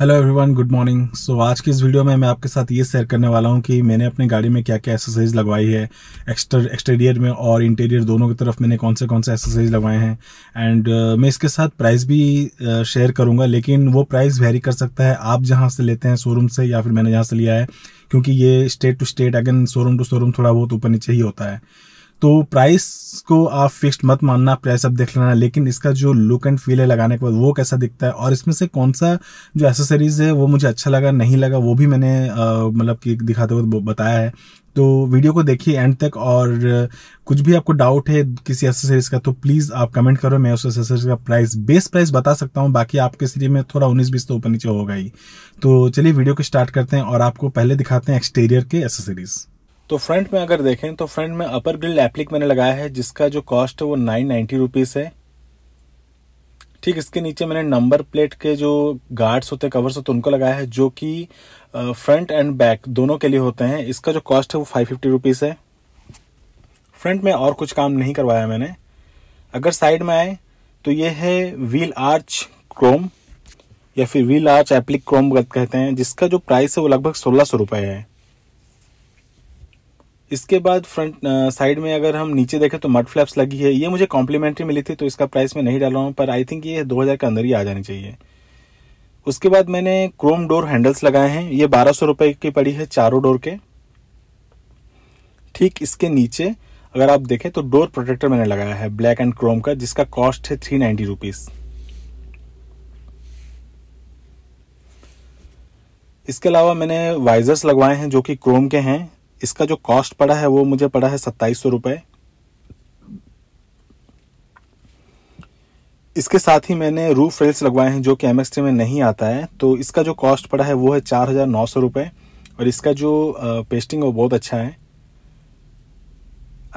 hello everyone good morning so आज की इस वीडियो में मैं आपके साथ ये शेयर करने वाला हूँ कि मैंने अपने गाड़ी में क्या क्या एक्सरसाइज लगवाई है एक्सटर एक्सटीरियर में और इंटीरियर दोनों की तरफ मैंने कौन से कौन से एक्सरसाइज लगवाए हैं एंड uh, मैं इसके साथ प्राइस भी शेयर uh, करूँगा लेकिन वो प्राइस वेरी कर सकता है आप जहाँ से लेते हैं शोरूम से या फिर मैंने जहाँ से लिया है क्योंकि ये state to state again showroom to showroom थोड़ा बहुत ऊपर नीचे ही होता है तो प्राइस को आप फिक्स्ड मत मानना प्राइस आप देख लेना लेकिन इसका जो लुक एंड फील है लगाने के बाद वो कैसा दिखता है और इसमें से कौन सा जो एसेसरीज है वो मुझे अच्छा लगा नहीं लगा वो भी मैंने मतलब कि दिखाते हुए बताया है तो वीडियो को देखिए एंड तक और कुछ भी आपको डाउट है किसी एसेसरीज का तो प्लीज़ आप कमेंट करो मैं उस एसेसरीज का प्राइस बेस प्राइस बता सकता हूँ बाकी आपके सीरीज में थोड़ा उन्नीस बीस तो ऊपर नीचे होगा ही तो चलिए वीडियो को स्टार्ट करते हैं और आपको पहले दिखाते हैं एक्सटीरियर के एसेसरीज़ तो फ्रंट में अगर देखें तो फ्रंट में अपर ग्रिल एप्लिक मैंने लगाया है जिसका जो कॉस्ट है वो नाइन नाइन्टी रुपीज़ है ठीक इसके नीचे मैंने नंबर प्लेट के जो गार्ड्स होते हैं कवर्स होते हैं उनको लगाया है जो कि फ्रंट एंड बैक दोनों के लिए होते हैं इसका जो कॉस्ट है वो फाइव फिफ्टी रुपीज़ है फ्रंट में और कुछ काम नहीं करवाया मैंने अगर साइड में आए तो ये है व्हील आर्च क्रोम या फिर व्हील आर्च एप्लिक क्रोम कहते हैं जिसका जो प्राइस है वो लगभग सोलह सौ रुपये है इसके बाद फ्रंट साइड में अगर हम नीचे देखें तो मड फ्लैप्स लगी है ये मुझे कॉम्प्लीमेंट्री मिली थी तो इसका प्राइस मैं नहीं डाल रहा हूँ पर आई थिंक ये 2000 के अंदर ही आ जानी चाहिए उसके बाद मैंने क्रोम डोर हैंडल्स लगाए हैं ये बारह सौ की पड़ी है चारों डोर के ठीक इसके नीचे अगर आप देखें तो डोर प्रोटेक्टर मैंने लगाया है ब्लैक एंड क्रोम का जिसका कॉस्ट है थ्री नाइन्टी रुपीज़ इसके अलावा मैंने वाइजर्स लगवाए हैं जो कि क्रोम के हैं इसका जो कॉस्ट पड़ा है वो मुझे पड़ा है सत्ताईस सौ रुपये इसके साथ ही मैंने रूफ रेल्स लगवाए हैं जो कि एमएक्सटी में नहीं आता है तो इसका जो कॉस्ट पड़ा है वो है चार हज़ार नौ सौ रुपये और इसका जो पेस्टिंग वो बहुत अच्छा है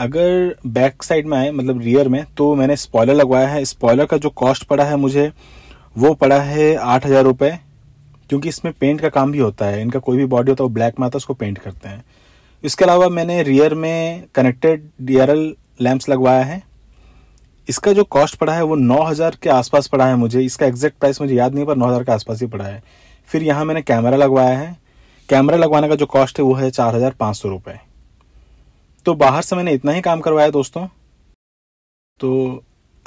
अगर बैक साइड में आए मतलब रियर में तो मैंने स्पॉयलर लगवाया है स्पॉयलर का जो कॉस्ट पड़ा है मुझे वो पड़ा है आठ हज़ार रुपये क्योंकि इसमें पेंट का काम भी होता है इनका कोई भी बॉडी होता है वो ब्लैक में आता है उसको पेंट करते हैं इसके अलावा मैंने रियर में कनेक्टेड डी आर एल लगवाया है इसका जो कॉस्ट पड़ा है वो 9000 के आसपास पड़ा है मुझे इसका एग्जैक्ट प्राइस मुझे याद नहीं पर 9000 के आसपास ही पड़ा है फिर यहाँ मैंने कैमरा लगवाया है कैमरा लगवाने का जो कॉस्ट है वो है चार हज़ार पाँच सौ रुपये तो बाहर से मैंने इतना ही काम करवाया दोस्तों तो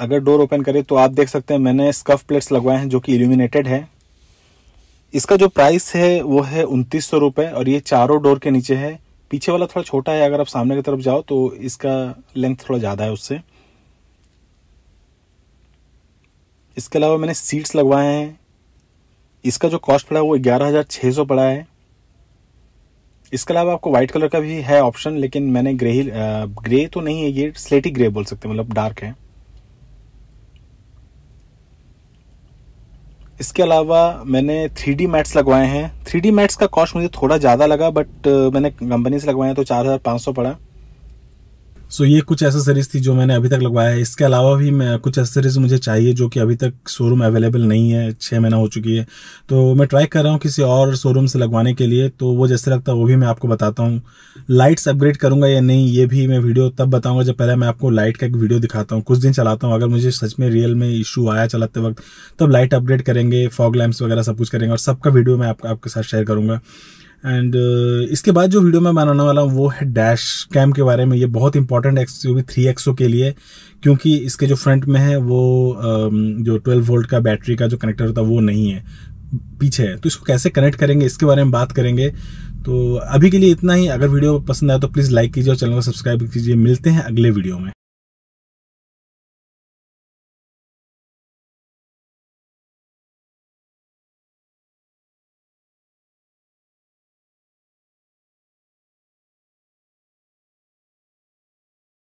अगर डोर ओपन करें तो आप देख सकते हैं मैंने स्कफ प्लेट्स लगवाए हैं जो कि इल्यूमिनेटेड है इसका जो प्राइस है वो है उनतीस सौ रुपये और ये चारों डोर के नीचे है पीछे वाला थोड़ा छोटा है अगर आप सामने की तरफ जाओ तो इसका लेंथ थोड़ा ज़्यादा है उससे इसके अलावा मैंने सीट्स लगवाए हैं इसका जो कॉस्ट पड़ा है वो ग्यारह हज़ार छः सौ पड़ा है इसके अलावा आपको वाइट कलर का भी है ऑप्शन लेकिन मैंने ग्रे ही ग्रे तो नहीं है ये स्लेटी ग्रे बोल सकते मतलब डार्क है इसके अलावा मैंने थ्री डी मैट्स लगवाए हैं थ्री डी मैट्स का कॉस्ट मुझे थोड़ा ज़्यादा लगा बट मैंने कंपनी से लगवाए हैं तो चार हज़ार पाँच सौ पड़ा सो so, ये कुछ एसेसरीज थी जो मैंने अभी तक लगवाया है इसके अलावा भी मैं कुछ एसेसरीज मुझे चाहिए जो कि अभी तक शोरूम अवेलेबल नहीं है छः महीना हो चुकी है तो मैं ट्राई कर रहा हूँ किसी और शोरूम से लगवाने के लिए तो वो जैसे लगता है वो भी मैं आपको बताता हूँ लाइट्स अपग्रेड करूँगा या नहीं ये भी मैं वीडियो तब बताऊँगा जब पहले मैं आपको लाइट का एक वीडियो दिखाता हूँ कुछ दिन चलाता हूँ अगर मुझे सच में रियल में इशू आया चलाते वक्त तब लाइट अपग्रेड करेंगे फॉग लैम्प्स वगैरह सब कुछ करेंगे और सबका वीडियो मैं आपका आपके साथ शेयर करूँगा एंड uh, इसके बाद जो वीडियो मैं बनाने वाला हूँ वो है डैश कैम के बारे में ये बहुत important X U three XO के लिए क्योंकि इसके जो फ्रंट में है वो uh, जो 12 वोल्ट का बैटरी का जो कनेक्टर होता है वो नहीं है पीछे है तो इसको कैसे कनेक्ट करेंगे इसके बारे में बात करेंगे तो अभी के लिए इतना ही अगर वीडियो पसंद आया तो प्लीज़ लाइक कीजिए और चैनल को सब्सक्राइब कीजिए मिलते हैं अगले वीडियो में